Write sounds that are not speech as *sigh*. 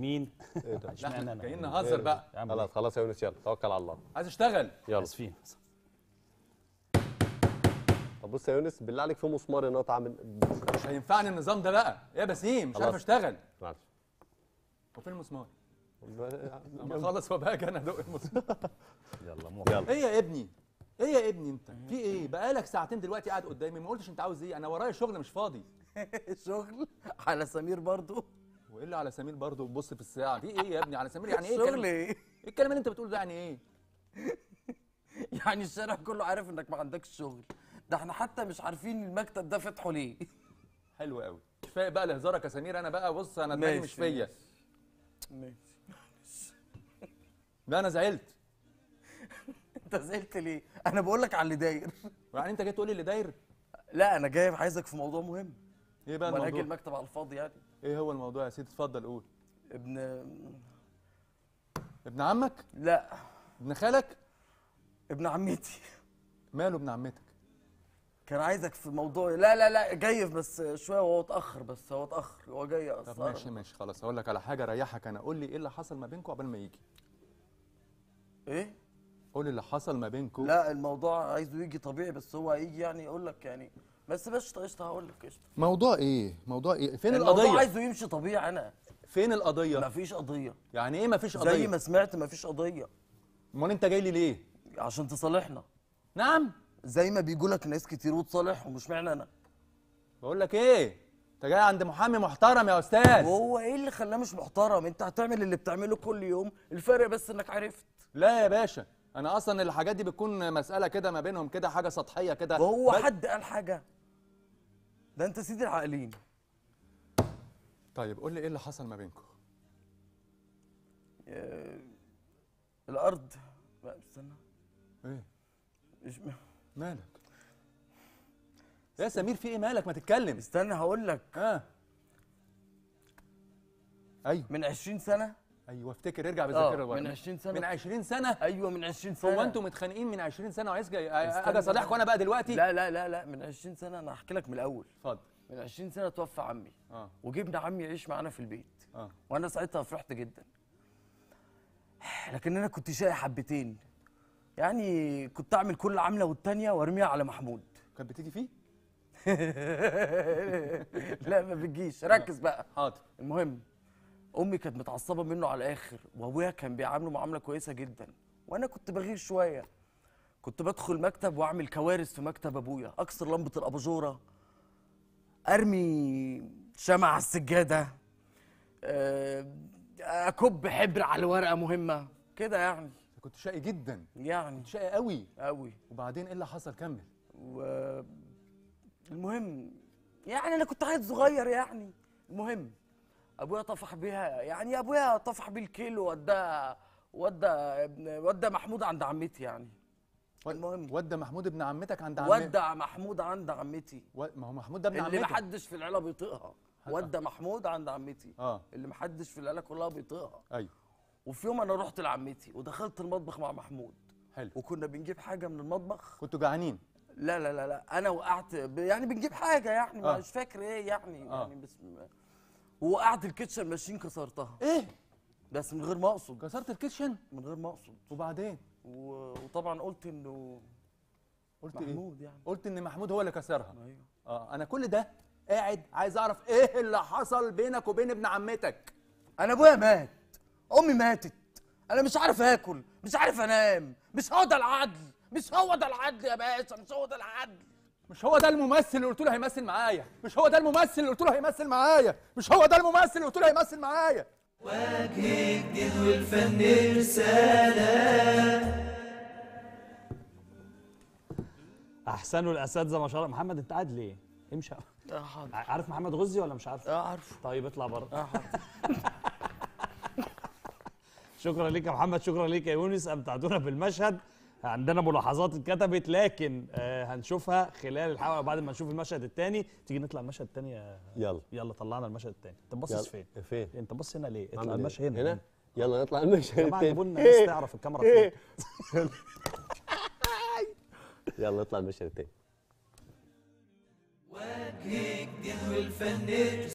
مين ايه ده احنا جايين نهزر بقى خلاص خلاص يا يونس يلا توكل على الله عايز اشتغل يلا اسفين طب بص يا يونس بالله عليك في مسمار هنا اتعمل مش هينفعني النظام ده بقى ايه يا بسيم مش عارف اشتغل معلش وفين المسمار؟ خلص بقى انا ادق المسمار *laughs* يلا مو يلا ايه يا ابني؟ ايه يا ابني انت؟ في ايه؟ بقالك ساعتين دلوقتي قاعد قدامي ما قلتش انت عاوز ايه؟ انا ورايا شغل مش فاضي *laughs* شغل على سمير برضو ايه اللي على سمير برضه بص في الساعه في ايه يا ابني على سمير يعني ايه شغل ايه الكلام اللي انت بتقوله ده يعني ايه *laughs* يعني الشارع كله عارف انك ما عندكش شغل ده احنا حتى مش عارفين المكتب ده فتحه ليه حلو قوي كفايه بقى لهزارك يا سمير انا بقى بص انا دماغي مش فيا ماشي لا انا زعلت انت زعلت ليه انا بقول لك على اللي داير يعني انت جاي تقول لي اللي داير لا انا جاي عايزك في موضوع مهم ايه بقى الموضوع؟ ولا المكتب على الفاضي يعني ايه هو الموضوع يا سيدي اتفضل قول ابن ابن عمك؟ لا ابن خالك؟ ابن عمتي ماله ابن عمتك؟ كان عايزك في موضوع لا لا لا جاي بس شويه وهو اتاخر بس هو اتاخر هو جاي اصلا طب ماشي ماشي خلاص هقول لك على حاجه ريحك انا قول لي ايه اللي حصل ما بينكم قبل ما يجي ايه قول اللي حصل ما بينكم لا الموضوع عايزه يجي طبيعي بس هو هيجي يعني يقول لك يعني بس بس قشطه قشطه هقول لك قشطه موضوع ايه موضوع ايه فين القضيه الموضوع عايزه يمشي طبيعي انا فين القضيه مفيش قضيه يعني ايه مفيش قضيه زي ما سمعت مفيش قضيه امال انت جاي لي ليه عشان تصالحنا نعم زي ما بيجوا لك ناس كتير وتصالحهم مش معنى انا بقول لك ايه انت جاي عند محامي محترم يا استاذ هو ايه اللي خلاه مش محترم انت هتعمل اللي بتعمله كل يوم الفرق بس انك عرفت لا يا باشا انا اصلا الحاجات دي بتكون مساله كده ما بينهم كده حاجه سطحيه كده هو حد قال حاجه ده انت سيد العاقلين طيب قول لي ايه اللي حصل ما بينكم آه، الارض لا استنى ايه مش مالك يا سمير في ايه مالك ما تتكلم استنى هقول لك اه ايوه من 20 سنه ايوه افتكر ارجع آه، بالذاكره لورا من 20 سنه من 20 سنه ايوه من 20 سنه هو انتوا متخانقين من 20 سنه وعايز آه، اجي اصالحكم انا بقى دلوقتي لا لا لا لا من 20 سنه انا هحكي لك من الاول اتفضل من 20 سنه توفى عمي اه وجبنا عمي يعيش معانا في البيت اه وانا ساعتها فرحت جدا لكن انا كنت شقي حبتين يعني كنت اعمل كل عمله والثانيه وارميها على محمود كانت بتيجي فيه *laughs* لا ما بتجيش ركز بقى حاضر المهم امي كانت متعصبه منه على الاخر وابويا كان بيعامله معامله كويسه جدا وانا كنت بغير شويه كنت بدخل مكتب واعمل كوارث في مكتب ابويا اكسر لمبه الاباجوره ارمي شمع على السجاده آه، اكب حبر على ورقه مهمه كده يعني كنت شقي جدا يعني شقي قوي قوي وبعدين ايه اللي حصل كمل و... المهم يعني انا كنت عيل صغير يعني المهم ابويا طفح بيها يعني ابويا طفح بالكيلو وداها ودى ودى محمود عند عمتي يعني المهم ودى محمود ابن عمتك عند عمتي ودى محمود عند عمتي ما هو محمود ده ابن عمتك اللي محدش في العيله بيطيقها ودى محمود عند عمتي اه اللي محدش في العيله كلها بيطيقها ايوه وفي يوم انا رحت لعمتي ودخلت المطبخ مع محمود حلو وكنا بنجيب حاجه من المطبخ كنتوا جعانين لا لا لا لا انا وقعت يعني بنجيب حاجه يعني آه. مش فاكر ايه يعني آه. يعني بسم وقعت الكيتشن ماشين كسرتها ايه بس من غير ما اقصد كسرت الكيتشن من غير ما اقصد وبعدين و... وطبعا قلت انه قلت إيه؟ محمود إيه؟ يعني قلت ان محمود هو اللي كسرها ايوه اه انا كل ده قاعد عايز اعرف ايه اللي حصل بينك وبين ابن عمتك انا ابويا مات امي ماتت انا مش عارف اكل مش عارف انام مش هو ده العدل مش هو ده العدل يا باشا مش هو ده العدل مش هو ده الممثل اللي قلت له هيمثل معايا مش هو ده الممثل اللي قلت له هيمثل معايا مش هو ده الممثل اللي قلت له هيمثل معايا وجه جديد والفن رساله احسنوا الاساتذه ما شاء الله محمد انت قاعد ليه امشي اه حاضر عارف محمد غزي ولا مش عارف اه عارفه طيب اطلع بره اه حاضر *laughs* شكرا ليك يا محمد شكرا ليك يا يونس امتعتونا بالمشهد عندنا ملاحظات اتكتبت لكن آه هنشوفها خلال الحلقه بعد ما نشوف المشهد الثاني تيجي نطلع المشهد الثاني يلا يلا طلعنا المشهد الثاني انت بص فين إيه، فين انت بص هنا ليه اطلع إيه؟ المشهد هنا هنا يلا نطلع المشهد الثاني يا جماعه جابوا لنا ناس تعرف الكاميرا فين *laughs* يلا نطلع المشهد الثاني وجهك دين والفن